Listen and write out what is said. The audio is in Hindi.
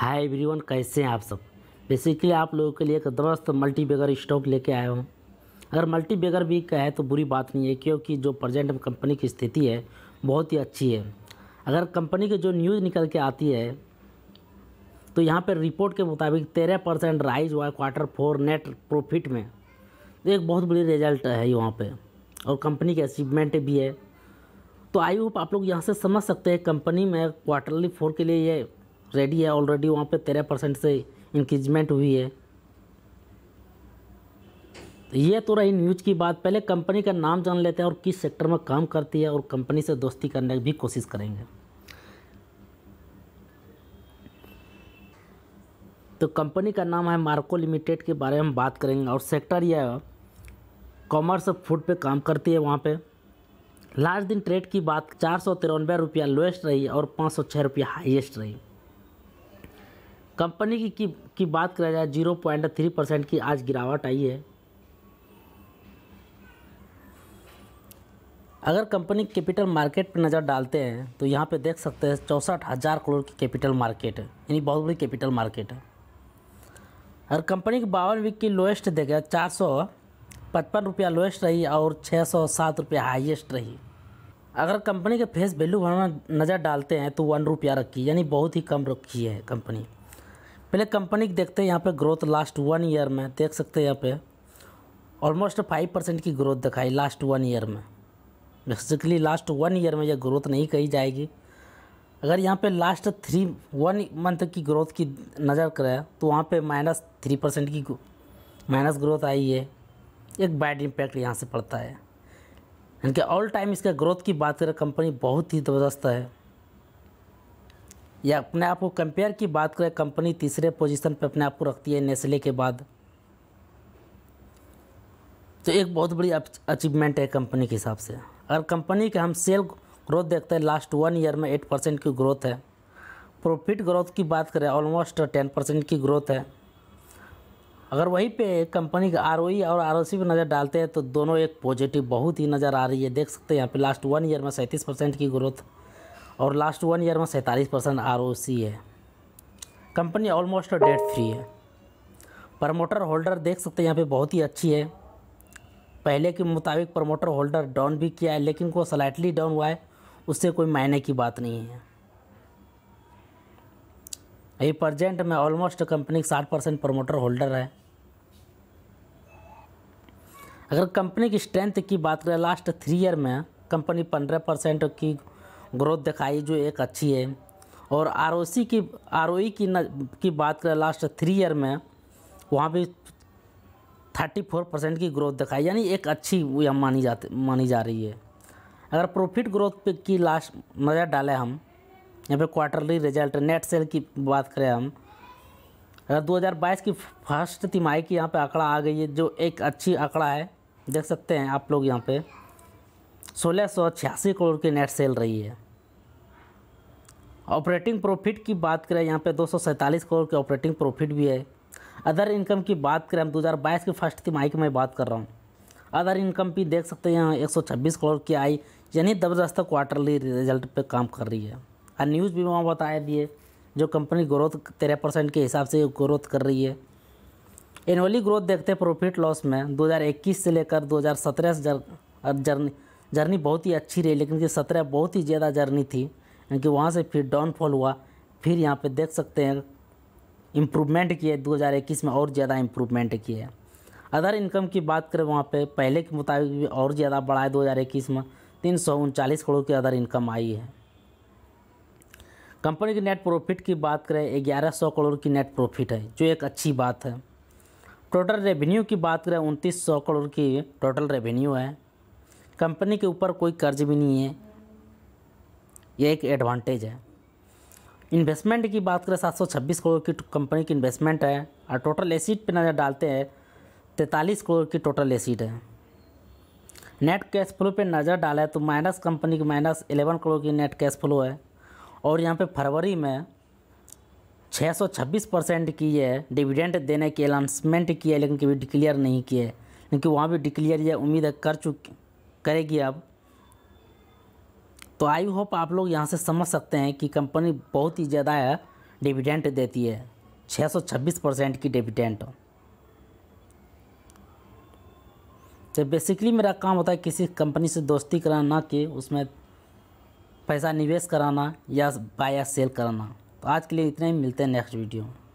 हाय एवरीवन कैसे हैं आप सब बेसिकली आप लोगों के लिए एक दरस्त मल्टी बेगर स्टॉक लेके आया हूँ अगर मल्टी बेगर भी कहे तो बुरी बात नहीं है क्योंकि जो प्रजेंट कंपनी की स्थिति है बहुत ही अच्छी है अगर कंपनी की जो न्यूज़ निकल के आती है तो यहाँ पर रिपोर्ट के मुताबिक तेरह परसेंट राइज हुआ है क्वार्टर फोर नेट प्रोफिट में तो एक बहुत बड़ी रिजल्ट है वहाँ पर और कंपनी के अचीवमेंट भी है तो आई होप आप लोग यहाँ से समझ सकते हैं कंपनी में क्वार्टरली फोर के लिए ये रेडी है ऑलरेडी वहाँ पे तेरह परसेंट से इंक्रीजमेंट हुई है ये तो रही न्यूज की बात पहले कंपनी का नाम जान लेते हैं और किस सेक्टर में काम करती है और कंपनी से दोस्ती करने की भी कोशिश करेंगे तो कंपनी का नाम है मार्को लिमिटेड के बारे में हम बात करेंगे और सेक्टर यह कॉमर्स फूड पे काम करती है वहाँ पे लास्ट दिन ट्रेड की बात चार सौ तिरानवे रुपया लोएस्ट रही और पाँच सौ छः रुपया हाइएस्ट रही कंपनी की, की की बात करा जाए जीरो पॉइंट थ्री परसेंट की आज गिरावट आई है अगर कंपनी कैपिटल मार्केट पर नज़र डालते हैं तो यहाँ पे देख सकते हैं चौंसठ हज़ार करोड़ की कैपिटल मार्केट है यानी बहुत बड़ी कैपिटल मार्केट है अगर कंपनी की बावन वीक की लोएस्ट देखें चार सौ पचपन रुपया लोएस्ट रही और छः सौ सात रुपया हाइएस्ट रही अगर कंपनी के फेस वैल्यू पर नज़र डालते हैं तो वन रुपया रखी यानी बहुत ही कम रखी है कंपनी पहले कंपनी की देखते हैं यहाँ पे ग्रोथ लास्ट वन ईयर में देख सकते हैं यहाँ पे ऑलमोस्ट फाइव परसेंट की ग्रोथ दिखाई लास्ट वन ईयर में बेसिकली लास्ट वन ईयर में यह ग्रोथ नहीं कही जाएगी अगर यहाँ पे लास्ट थ्री वन मंथ की ग्रोथ की नज़र करें तो वहाँ पे माइनस थ्री परसेंट की माइनस ग्रोथ आई है एक बैड इम्पैक्ट यहाँ से पड़ता है इनके ऑल टाइम इसका ग्रोथ की बात करें कंपनी बहुत ही ज़बरदस्त है या अपने आप को कंपेयर की बात करें कंपनी तीसरे पोजीशन पर अपने आप को रखती है नेस्ले के बाद तो एक बहुत बड़ी अचीवमेंट है कंपनी के हिसाब से अगर कंपनी के हम सेल ग्रोथ देखते हैं लास्ट वन ईयर में एट परसेंट की ग्रोथ है प्रॉफिट ग्रोथ की बात करें ऑलमोस्ट टेन परसेंट की ग्रोथ है अगर वहीं पे कंपनी का आर e और आर पे नज़र डालते हैं तो दोनों एक पॉजिटिव बहुत ही नज़र आ रही है देख सकते हैं यहाँ पे लास्ट वन ईयर में सैंतीस परसेंट की ग्रोथ और लास्ट वन ईयर में सैंतालीस परसेंट आर है कंपनी ऑलमोस्ट डेट फ्री है प्रमोटर होल्डर देख सकते हैं यहाँ पे बहुत ही अच्छी है पहले के मुताबिक प्रमोटर होल्डर डाउन भी किया है लेकिन वो स्लाइटली डाउन हुआ है उससे कोई मायने की बात नहीं है अभी प्रजेंट में ऑलमोस्ट कंपनी साठ परसेंट प्रमोटर होल्डर है अगर कंपनी की स्ट्रेंथ की बात करें लास्ट थ्री ईयर में कंपनी पंद्रह परसेंट की ग्रोथ दिखाई जो एक अच्छी है और आर की आर की न, की बात करें लास्ट थ्री ईयर में वहाँ भी थर्टी फोर परसेंट की ग्रोथ दिखाई यानी एक अच्छी यह मानी जाती मानी जा रही है अगर प्रॉफिट ग्रोथ पे की लास्ट नज़र डालें हम यहाँ पे क्वार्टरली रिजल्ट नेट सेल की बात करें हम अगर 2022 की फर्स्ट तिमाही की यहाँ पे आंकड़ा आ गई है जो एक अच्छी आंकड़ा है देख सकते हैं आप लोग यहाँ पर सोलह सौ छियासी करोड़ की नेट सेल रही है ऑपरेटिंग प्रॉफिट की बात करें यहाँ पे दो करोड़ के ऑपरेटिंग प्रॉफिट भी है अदर इनकम की बात करें हम 2022 के फर्स्ट तिमाही की मैं बात कर रहा हूँ अदर इनकम भी देख सकते हैं यहाँ 126 करोड़ की आई यानी ज़बरदस्त क्वार्टरली रिजल्ट पे काम कर रही है और न्यूज़ भी वहाँ बताया दिए जो कंपनी ग्रोथ तेरह परसेंट के हिसाब से ग्रोथ कर रही है एनअली ग्रोथ देखते हैं प्रॉफिट लॉस में दो से लेकर दो हज़ार 2017 जर्नी जर्नी बहुत ही अच्छी रही लेकिन कि सत्रह बहुत ही ज़्यादा जर्नी थी क्योंकि वहाँ से फिर डाउनफॉल हुआ फिर यहाँ पे देख सकते हैं इम्प्रूवमेंट किए 2021 में और ज़्यादा इम्प्रूवमेंट किए अदर इनकम की बात करें वहाँ पे पहले के मुताबिक भी और ज़्यादा बढ़ा है इक्कीस में तीन करोड़ की अदर इनकम आई है कंपनी की नेट प्रॉफिट की बात करें ग्यारह सौ करोड़ की नेट प्रॉफिट है जो एक अच्छी बात है टोटल रेवेन्यू की बात करें उनतीस सौ करोड़ की टोटल रेवेन्यू है कंपनी के ऊपर कोई कर्ज भी नहीं है यह एक एडवांटेज है इन्वेस्टमेंट की बात करें 726 करोड़ की कंपनी की इन्वेस्टमेंट है और टोटल एसिड पर नज़र डालते हैं तैंतालीस करोड़ की टोटल एसिड है नेट कैश फ्लो पे नज़र डाला है तो माइनस कंपनी की माइनस एलेवन करोड़ की नेट कैश फ्लो है और यहाँ पे फरवरी में 626 परसेंट की है डिविडेंड देने की अनाउंसमेंट की है लेकिन कभी डिक्लेयर नहीं किए क्योंकि वहाँ भी डिक्लेयर यह उम्मीद कर चुकी करेगी अब तो आई होप आप लोग यहाँ से समझ सकते हैं कि कंपनी बहुत ही ज़्यादा डिविडेंट देती है 626 परसेंट की डिविडेंट तो बेसिकली मेरा काम होता है किसी कंपनी से दोस्ती कराना कि उसमें पैसा निवेश कराना या बाय या सेल कराना तो आज के लिए इतना ही मिलते हैं नेक्स्ट वीडियो